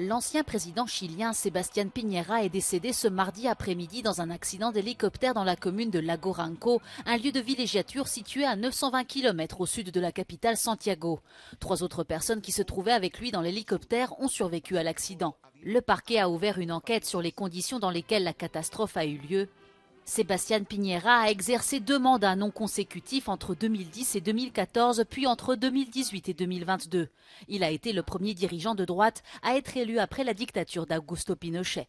L'ancien président chilien Sébastien Piñera est décédé ce mardi après-midi dans un accident d'hélicoptère dans la commune de Lagoranco, un lieu de villégiature situé à 920 km au sud de la capitale Santiago. Trois autres personnes qui se trouvaient avec lui dans l'hélicoptère ont survécu à l'accident. Le parquet a ouvert une enquête sur les conditions dans lesquelles la catastrophe a eu lieu Sébastien Piñera a exercé deux mandats non consécutifs entre 2010 et 2014, puis entre 2018 et 2022. Il a été le premier dirigeant de droite à être élu après la dictature d'Augusto Pinochet.